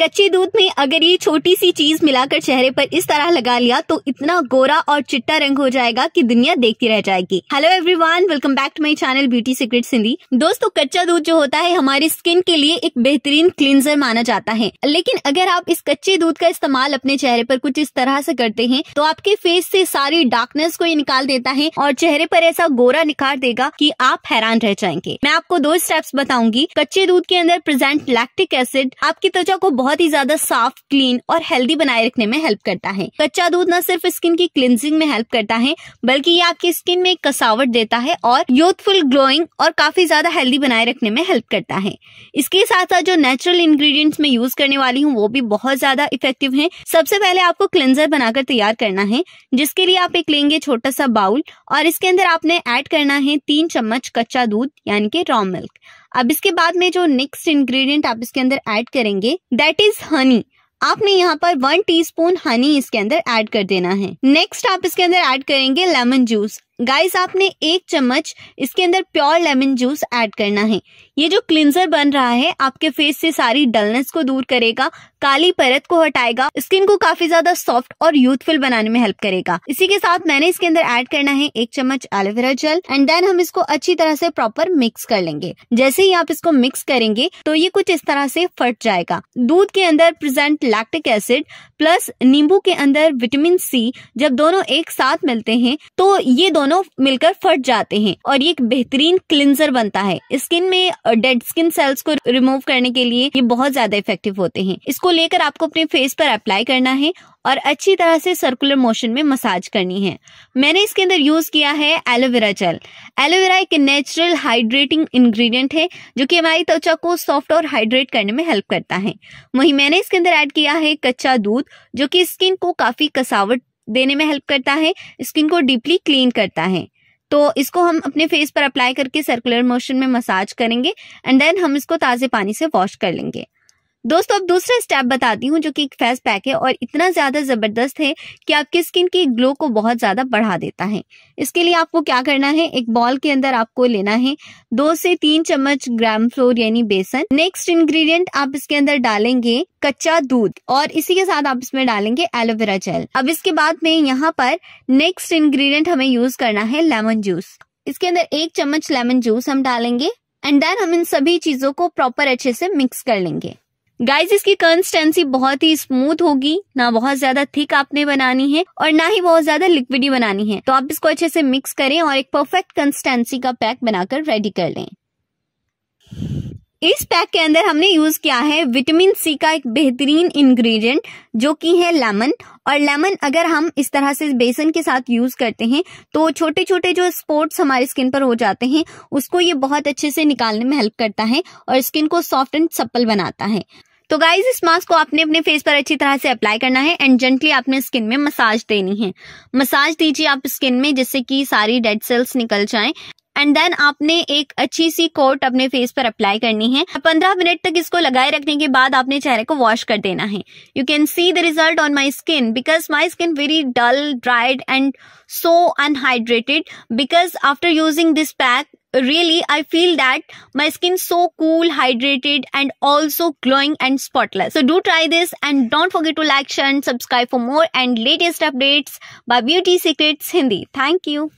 कच्चे दूध में अगर ये छोटी सी चीज मिलाकर चेहरे पर इस तरह लगा लिया तो इतना गोरा और चिट्टा रंग हो जाएगा कि दुनिया देखती रह जाएगी hello everyone welcome back to my channel beauty secret Sindhi दोस्तों कच्चा दूध जो होता है हमारी स्किन के लिए एक बेहतरीन क्लींजर माना जाता है लेकिन अगर आप इस कच्चे दूध का इस्तेमाल अपने चेहरे पर कुछ इस तरह से करते हैं तो आपके फेस से सारी डार्कनेस को ये निकाल देता है और चेहरे पर ऐसा गोरा निखार देगा की आप हैरान रह जाएंगे मैं आपको दो स्टेप्स बताऊंगी कच्चे दूध के अंदर प्रेजेंट लैक्टिक एसिड आपकी त्वचा को बहुत बहुत ही ज्यादा साफ क्लीन और हेल्दी बनाए रखने में हेल्प करता है कच्चा दूध न सिर्फ स्किन की क्लिनजिंग में हेल्प करता है बल्कि ये आपकी स्किन में एक कसावट देता है और यूथफुल ग्लोइंग और काफी ज्यादा हेल्दी बनाए रखने में हेल्प करता है इसके साथ साथ जो नेचुरल इन्ग्रीडियंट्स में यूज करने वाली हूँ वो भी बहुत ज्यादा इफेक्टिव है सबसे पहले आपको क्लिनजर बनाकर तैयार करना है जिसके लिए आप एक लेंगे छोटा सा बाउल और इसके अंदर आपने एड करना है तीन चम्मच कच्चा दूध यानी कि रॉ मिल्क अब इसके बाद में जो नेक्स्ट इंग्रेडिएंट आप इसके अंदर ऐड करेंगे दैट इज हनी आपने यहाँ पर वन टीस्पून हनी इसके अंदर ऐड कर देना है नेक्स्ट आप इसके अंदर ऐड करेंगे लेमन जूस गाइस आपने एक चम्मच इसके अंदर प्योर लेमन जूस ऐड करना है ये जो क्लिनजर बन रहा है आपके फेस से सारी डलनेस को दूर करेगा काली परत को हटाएगा स्किन को काफी ज्यादा सॉफ्ट और यूथफुल बनाने में हेल्प करेगा इसी के साथ मैंने इसके अंदर ऐड करना है एक चम्मच एलोवेरा जेल एंड देन हम इसको अच्छी तरह से प्रॉपर मिक्स कर लेंगे जैसे ही आप इसको मिक्स करेंगे तो ये कुछ इस तरह से फट जाएगा दूध के अंदर प्रेजेंट लैक्टिक एसिड प्लस नींबू के अंदर विटामिन सी जब दोनों एक साथ मिलते हैं तो ये दोनों मिलकर फट जाते हैं और ये एक बेहतरीन क्लिनजर बनता है स्किन में डेड स्किन सेल्स को रिमूव करने के लिए ये बहुत ज्यादा इफेक्टिव होते हैं इसको लेकर आपको अपने फेस पर अप्लाई करना है और अच्छी तरह से सर्कुलर मोशन में मसाज करनी है मैंने इसके अंदर यूज किया है एलोवेरा जेल एलोवेरा एक नेचुरल हाइड्रेटिंग इंग्रेडिएंट है जो कि हमारी त्वचा को सॉफ्ट और हाइड्रेट करने में हेल्प करता है वहीं मैंने इसके अंदर ऐड किया है कच्चा दूध जो कि स्किन को काफी कसावट देने में हेल्प करता है स्किन को डीपली क्लीन करता है तो इसको हम अपने फेस पर अप्लाई करके सर्कुलर मोशन में मसाज करेंगे एंड देन हम इसको ताज़े पानी से वॉश कर लेंगे दोस्तों अब दूसरा स्टेप बताती हूँ जो कि एक फेस पैक है और इतना ज़्यादा ज़बरदस्त है कि आपकी स्किन की ग्लो को बहुत ज़्यादा बढ़ा देता है इसके लिए आपको क्या करना है एक बॉल के अंदर आपको लेना है दो से तीन चम्मच ग्राम फ्लोर यानी बेसन नेक्स्ट इंग्रेडिएंट आप इसके अंदर डालेंगे कच्चा दूध और इसी के साथ आप इसमें डालेंगे एलोवेरा जेल अब इसके बाद में यहाँ पर नेक्स्ट इंग्रेडिएंट हमें यूज करना है लेमन जूस इसके अंदर एक चम्मच लेमन जूस हम डालेंगे एंड देन हम इन सभी चीजों को प्रॉपर अच्छे से मिक्स कर लेंगे गाइज इसकी कंसिस्टेंसी बहुत ही स्मूथ होगी ना बहुत ज्यादा थिक आपने बनानी है और ना ही बहुत ज्यादा लिक्विडी बनानी है तो आप इसको अच्छे से मिक्स करें और एक परफेक्ट कंसिस्टेंसी का पैक बनाकर रेडी कर लें इस पैक के अंदर हमने यूज किया है विटामिन सी का एक बेहतरीन इंग्रेडिएंट जो कि है लेमन और लेमन अगर हम इस तरह से बेसन के साथ यूज करते हैं तो छोटे छोटे जो स्पॉट्स हमारे स्किन पर हो जाते हैं उसको ये बहुत अच्छे से निकालने में हेल्प करता है और स्किन को सॉफ्ट एंड सप्पल बनाता है तो गाइज इस मास्क को आपने अपने फेस पर अच्छी तरह से अप्लाई करना है एंड जेंटली आपने स्किन में मसाज देनी है मसाज दीजिए आप स्किन में जिससे कि सारी डेड सेल्स निकल जाएं एंड देन आपने एक अच्छी सी कोट अपने फेस पर अप्लाई करनी है पंद्रह मिनट तक इसको लगाए रखने के बाद आपने चेहरे को वॉश कर देना है you can see the result on my skin because my skin very dull dried and so unhydrated because after using this pack really i feel that my skin so cool hydrated and also glowing and spotless so do try this and don't forget to like share and subscribe for more and latest updates by beauty secrets hindi thank you